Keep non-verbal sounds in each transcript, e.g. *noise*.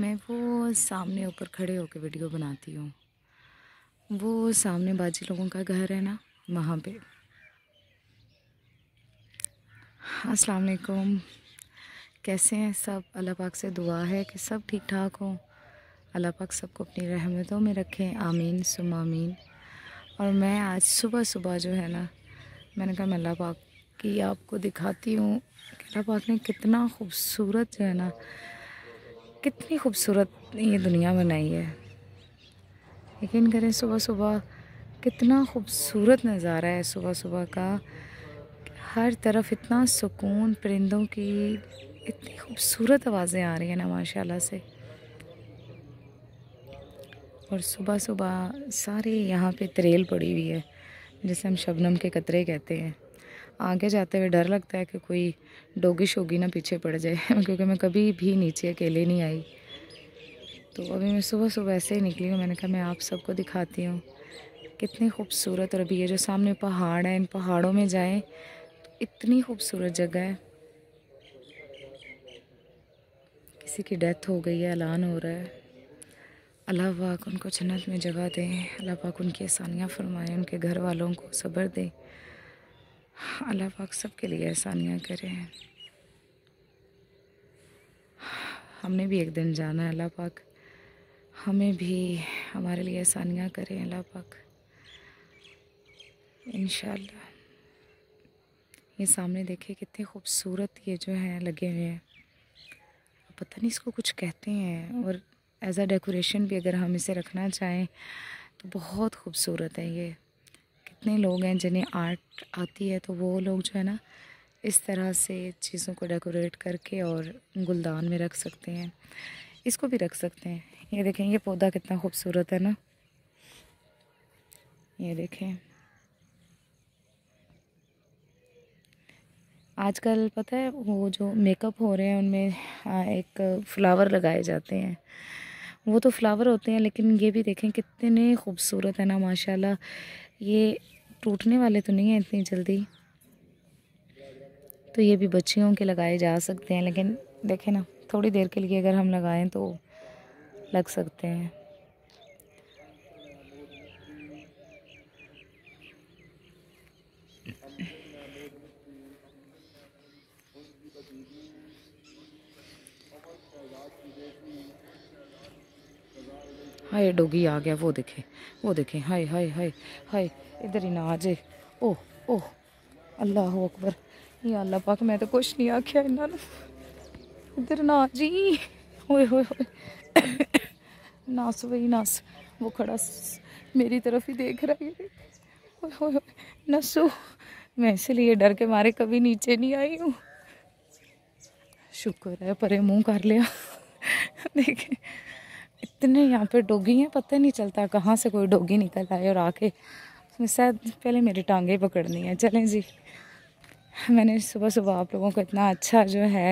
मैं वो सामने ऊपर खड़े होकर वीडियो बनाती हूँ वो सामने बाजी लोगों का घर है ना वहाँ पे अस्सलाम वालेकुम कैसे हैं सब अल्लाह पाक से दुआ है कि सब ठीक ठाक हों अल्लाह पाक सबको अपनी रहमतों में रखें आमीन सुम आमीन और मैं आज सुबह सुबह जो है ना मैंने कहा मैं अल्लाह पाक की आपको दिखाती हूँ कि अल्लाह पाक ने कितना खूबसूरत जो है ना कितनी खूबसूरत ये दुनिया बनाई है यकीन करें सुबह सुबह कितना खूबसूरत नज़ारा है सुबह सुबह का हर तरफ इतना सुकून परिंदों की इतनी खूबसूरत आवाज़ें आ रही हैं ना माशाल्लाह से और सुबह सुबह सारे यहाँ पे तरेल पड़ी हुई है जिसे हम शबनम के कतरे कहते हैं आगे जाते हुए डर लगता है कि कोई डोगी शोगी ना पीछे पड़ जाए *laughs* क्योंकि मैं कभी भी नीचे अकेले नहीं आई तो अभी मैं सुबह सुबह ऐसे ही निकली हूँ मैंने कहा मैं आप सबको दिखाती हूँ कितनी खूबसूरत और अभी ये जो सामने पहाड़ है इन पहाड़ों में जाएं तो इतनी खूबसूरत जगह है किसी की डेथ हो गई है ऐलान हो रहा है अल्लाह पाक उनको जन्नत में जगह दें अल्लाह पाक उनकी आसानियाँ फरमाएँ उनके घर वालों को सब्र दें अल्लाह पाक सब के लिए आसानियाँ करे हैं हमने भी एक दिन जाना है अल्लाह पाक हमें भी हमारे लिए आसानियाँ करें अल्लाह पाक इन ये सामने देखे कितने खूबसूरत ये जो हैं लगे हुए हैं पता नहीं इसको कुछ कहते हैं और एज़ आ डेकोरेशन भी अगर हम इसे रखना चाहें तो बहुत खूबसूरत है ये कितने लोग हैं जिन्हें आर्ट आती है तो वो लोग जो है ना इस तरह से चीज़ों को डेकोरेट करके और गुलदान में रख सकते हैं इसको भी रख सकते हैं ये देखें ये पौधा कितना खूबसूरत है ना ये देखें आजकल पता है वो जो मेकअप हो रहे हैं उनमें एक फ़्लावर लगाए जाते हैं वो तो फ्लावर होते हैं लेकिन ये भी देखें कितने खूबसूरत है ना माशाल्लाह ये टूटने वाले तो नहीं हैं इतनी जल्दी तो ये भी बच्चियों के लगाए जा सकते हैं लेकिन देखें ना थोड़ी देर के लिए अगर हम लगाएं तो लग सकते हैं हाय डोगी आ गया वो देखे वो देखे हाय हाय हाय हाय इधर ही ना आ जाए ओह ओह अल्लाह अकबर या अल्लाह पाक मैं तो कुछ नहीं आख्या इन्हों इधर ना आ जी ओए होए होए नास वही नास वो खड़ा मेरी तरफ ही देख रहा है ओए होए होए नसो मैं इसलिए डर के मारे कभी नीचे नहीं आई हूँ शुक्र है परे मुंह कर लिया *laughs* देखे इतने यहाँ पे डोगी हैं पता नहीं चलता कहाँ से कोई डोगी निकल आए और आके उसमें शायद पहले मेरी टांगे पकड़नी है चलें जी मैंने सुबह सुबह आप लोगों को इतना अच्छा जो है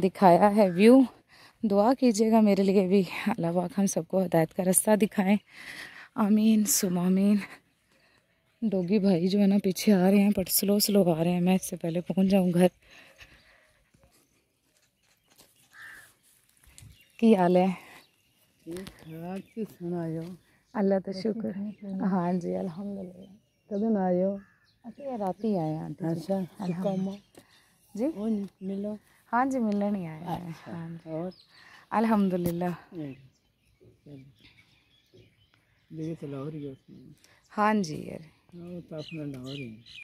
दिखाया है व्यू दुआ कीजिएगा मेरे लिए भी अल्लाह पाक हम सबको हदायत का रास्ता दिखाएं आमीन सुमामीन डोगी भाई जो है ना पीछे आ रहे हैं बट स्लो स्लो आ रहे हैं मैं इससे पहले पहुंच जाऊं घर की हाल है अल्लाह तो शुक्र है हाँ जी अल्हम्दुलिल्लाह कदन अच्छा, आयो रात ही आए अच्छा जी मिलो हाँ जी मिलने ही आए हाँ अल्हम्दुलिल्लाह हाँ जी यार